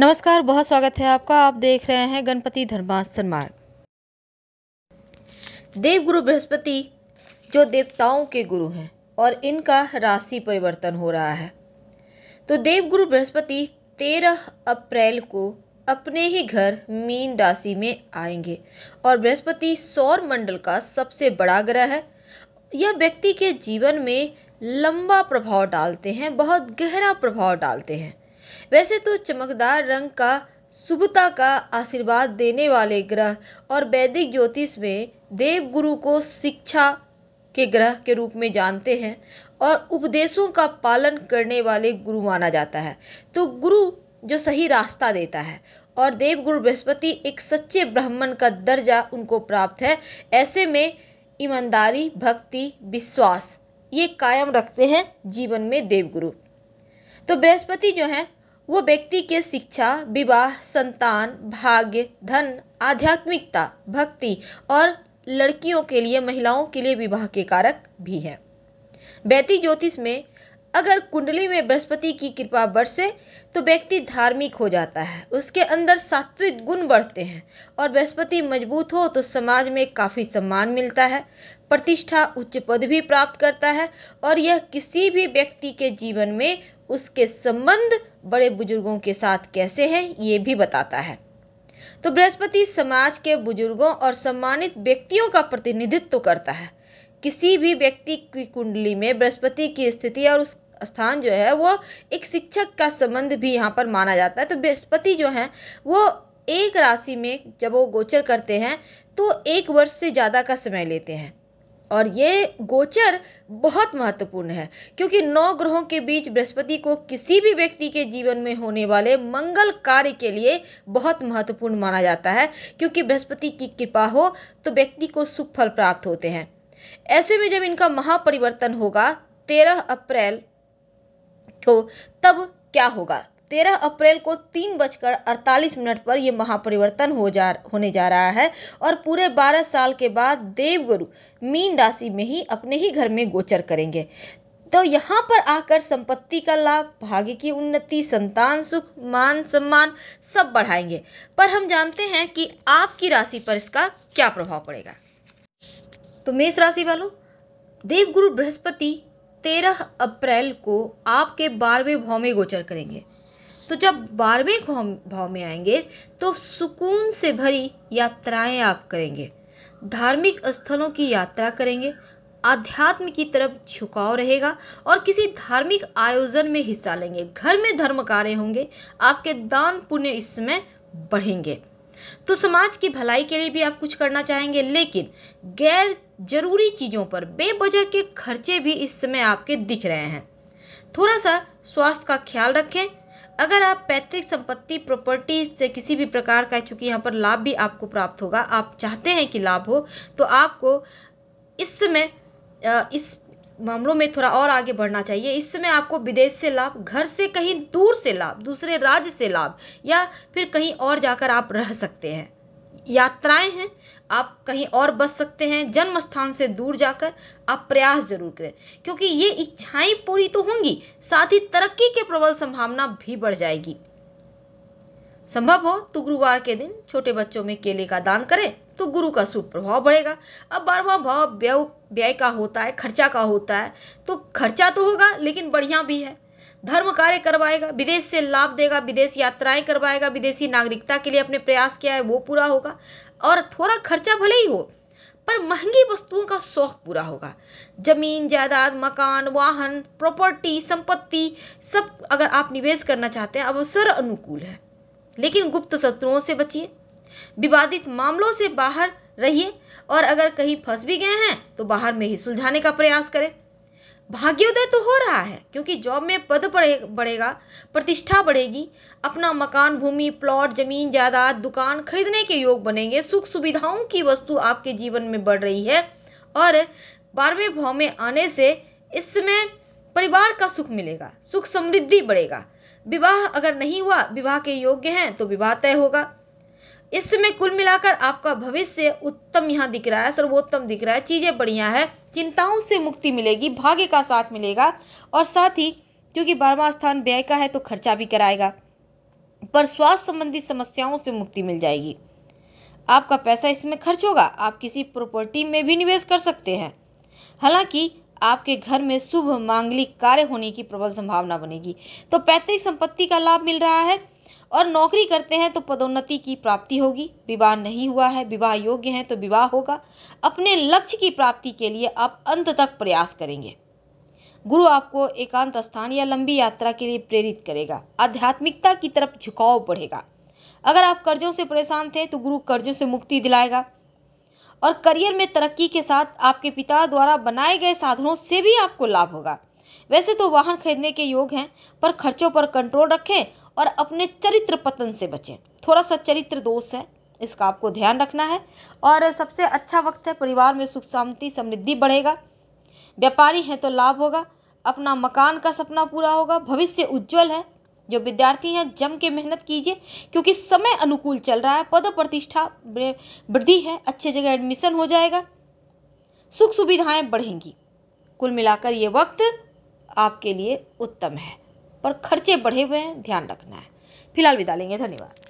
नमस्कार बहुत स्वागत है आपका आप देख रहे हैं गणपति धर्मासन मार्ग देवगुरु बृहस्पति जो देवताओं के गुरु हैं और इनका राशि परिवर्तन हो रहा है तो देवगुरु बृहस्पति 13 अप्रैल को अपने ही घर मीन राशि में आएंगे और बृहस्पति सौर मंडल का सबसे बड़ा ग्रह है यह व्यक्ति के जीवन में लंबा प्रभाव डालते हैं बहुत गहरा प्रभाव डालते हैं वैसे तो चमकदार रंग का शुभता का आशीर्वाद देने वाले ग्रह और वैदिक ज्योतिष में देवगुरु को शिक्षा के ग्रह के रूप में जानते हैं और उपदेशों का पालन करने वाले गुरु माना जाता है तो गुरु जो सही रास्ता देता है और देवगुरु बृहस्पति एक सच्चे ब्राह्मण का दर्जा उनको प्राप्त है ऐसे में ईमानदारी भक्ति विश्वास ये कायम रखते हैं जीवन में देवगुरु तो बृहस्पति जो है वो व्यक्ति के शिक्षा विवाह संतान भाग्य धन आध्यात्मिकता भक्ति और लड़कियों के लिए महिलाओं के लिए विवाह के कारक भी हैं बैती ज्योतिष में अगर कुंडली में बृहस्पति की कृपा बरसे तो व्यक्ति धार्मिक हो जाता है उसके अंदर सात्विक गुण बढ़ते हैं और बृहस्पति मजबूत हो तो समाज में काफ़ी सम्मान मिलता है प्रतिष्ठा उच्च पद भी प्राप्त करता है और यह किसी भी व्यक्ति के जीवन में उसके संबंध बड़े बुजुर्गों के साथ कैसे हैं ये भी बताता है तो बृहस्पति समाज के बुजुर्गों और सम्मानित व्यक्तियों का प्रतिनिधित्व करता है किसी भी व्यक्ति की कुंडली में बृहस्पति की स्थिति और उस स्थान जो है वो एक शिक्षक का संबंध भी यहाँ पर माना जाता है तो बृहस्पति जो है वो एक राशि में जब वो गोचर करते हैं तो एक वर्ष से ज़्यादा का समय लेते हैं और ये गोचर बहुत महत्वपूर्ण है क्योंकि नौ ग्रहों के बीच बृहस्पति को किसी भी व्यक्ति के जीवन में होने वाले मंगल कार्य के लिए बहुत महत्वपूर्ण माना जाता है क्योंकि बृहस्पति की कृपा हो तो व्यक्ति को सुख फल प्राप्त होते हैं ऐसे में जब इनका महापरिवर्तन होगा तेरह अप्रैल को तब क्या होगा तेरह अप्रैल को तीन बजकर अड़तालीस मिनट पर यह महापरिवर्तन हो जा होने जा रहा है और पूरे बारह साल के बाद देवगुरु मीन राशि में ही अपने ही घर में गोचर करेंगे तो यहाँ पर आकर संपत्ति का लाभ भाग्य की उन्नति संतान सुख मान सम्मान सब बढ़ाएंगे पर हम जानते हैं कि आपकी राशि पर इसका क्या प्रभाव पड़ेगा तो मेष राशि वालों देवगुरु बृहस्पति तेरह अप्रैल को आपके बारहवें भाव में गोचर करेंगे तो जब बारहवें भाव में आएंगे तो सुकून से भरी यात्राएं आप करेंगे धार्मिक स्थलों की यात्रा करेंगे आध्यात्म की तरफ झुकाव रहेगा और किसी धार्मिक आयोजन में हिस्सा लेंगे घर में धर्म कार्य होंगे आपके दान पुण्य इसमें बढ़ेंगे तो समाज की भलाई के लिए भी आप कुछ करना चाहेंगे लेकिन गैर जरूरी चीज़ों पर बेवजह के खर्चे भी इस समय आपके दिख रहे हैं थोड़ा सा स्वास्थ्य का ख्याल रखें अगर आप पैतृक संपत्ति प्रॉपर्टी से किसी भी प्रकार का चूँकि यहाँ पर लाभ भी आपको प्राप्त होगा आप चाहते हैं कि लाभ हो तो आपको इस समय इस मामलों में थोड़ा और आगे बढ़ना चाहिए इस समय आपको विदेश से लाभ घर से कहीं दूर से लाभ दूसरे राज्य से लाभ या फिर कहीं और जाकर आप रह सकते हैं यात्राएं हैं आप कहीं और बस सकते हैं जन्म स्थान से दूर जाकर आप प्रयास जरूर करें क्योंकि ये इच्छाएं पूरी तो होंगी साथ ही तरक्की के प्रबल संभावना भी बढ़ जाएगी संभव हो तो गुरुवार के दिन छोटे बच्चों में केले का दान करें तो गुरु का शुभ प्रभाव बढ़ेगा अब बारवा भाव व्यय व्यय का होता है खर्चा का होता है तो खर्चा तो होगा लेकिन बढ़िया भी है धर्म कार्य करवाएगा विदेश से लाभ देगा विदेश यात्राएं करवाएगा विदेशी नागरिकता के लिए अपने प्रयास किया है वो पूरा होगा और थोड़ा खर्चा भले ही हो पर महंगी वस्तुओं का शौक पूरा होगा जमीन जायदाद मकान वाहन प्रॉपर्टी संपत्ति सब अगर आप निवेश करना चाहते हैं अवसर अनुकूल है लेकिन गुप्त शत्रुओं से बचिए विवादित मामलों से बाहर रहिए और अगर कहीं फंस भी गए हैं तो बाहर में ही सुलझाने का प्रयास करें भाग्योदय तो हो रहा है क्योंकि जॉब में पद बढ़े बढ़ेगा प्रतिष्ठा बढ़ेगी अपना मकान भूमि प्लॉट जमीन जायदाद दुकान खरीदने के योग बनेंगे सुख सुविधाओं की वस्तु आपके जीवन में बढ़ रही है और बारहवें भाव में आने से इसमें परिवार का सुख मिलेगा सुख समृद्धि बढ़ेगा विवाह अगर नहीं हुआ विवाह के योग्य हैं तो विवाह तय होगा इस समय कुल मिलाकर आपका भविष्य उत्तम यहाँ दिख रहा है सर्वोत्तम दिख रहा है चीज़ें बढ़िया है चिंताओं से मुक्ति मिलेगी भाग्य का साथ मिलेगा और साथ ही क्योंकि बारहवा स्थान व्यय का है तो खर्चा भी कराएगा पर स्वास्थ्य संबंधी समस्याओं से मुक्ति मिल जाएगी आपका पैसा इसमें खर्च होगा आप किसी प्रॉपर्टी में भी निवेश कर सकते हैं हालांकि आपके घर में शुभ मांगलिक कार्य होने की प्रबल संभावना बनेगी तो पैतृक संपत्ति का लाभ मिल रहा है और नौकरी करते हैं तो पदोन्नति की प्राप्ति होगी विवाह नहीं हुआ है विवाह योग्य हैं तो विवाह होगा अपने लक्ष्य की प्राप्ति के लिए आप अंत तक प्रयास करेंगे गुरु आपको एकांत स्थान या लंबी यात्रा के लिए प्रेरित करेगा आध्यात्मिकता की तरफ झुकाव बढ़ेगा अगर आप कर्जों से परेशान थे तो गुरु कर्जों से मुक्ति दिलाएगा और करियर में तरक्की के साथ आपके पिता द्वारा बनाए गए साधनों से भी आपको लाभ होगा वैसे तो वाहन खरीदने के योग हैं पर खर्चों पर कंट्रोल रखें और अपने चरित्र पतन से बचें थोड़ा सा चरित्र दोष है इसका आपको ध्यान रखना है और सबसे अच्छा वक्त है परिवार में सुख शांति समृद्धि बढ़ेगा व्यापारी हैं तो लाभ होगा अपना मकान का सपना पूरा होगा भविष्य उज्जवल है जो विद्यार्थी हैं जम के मेहनत कीजिए क्योंकि समय अनुकूल चल रहा है पद प्रतिष्ठा वृद्धि है अच्छे जगह एडमिशन हो जाएगा सुख सुविधाएं बढ़ेंगी कुल मिलाकर ये वक्त आपके लिए उत्तम है पर खर्चे बढ़े हुए हैं ध्यान रखना है फिलहाल विदा लेंगे धन्यवाद